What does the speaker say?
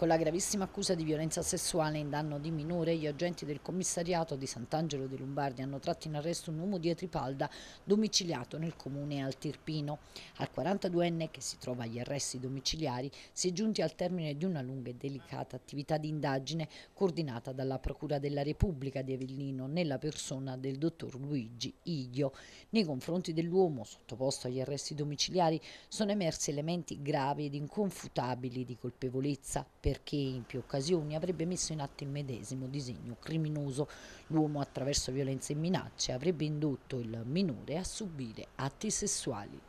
con la gravissima accusa di violenza sessuale in danno di minore, gli agenti del commissariato di Sant'Angelo di Lombardia hanno tratto in arresto un uomo di Etripalda domiciliato nel comune Altirpino. Al 42enne che si trova agli arresti domiciliari si è giunti al termine di una lunga e delicata attività di indagine coordinata dalla Procura della Repubblica di Avellino nella persona del dottor Luigi Iglio. Nei confronti dell'uomo sottoposto agli arresti domiciliari sono emersi elementi gravi ed inconfutabili di colpevolezza per perché in più occasioni avrebbe messo in atto il medesimo disegno criminoso. L'uomo attraverso violenze e minacce avrebbe indotto il minore a subire atti sessuali.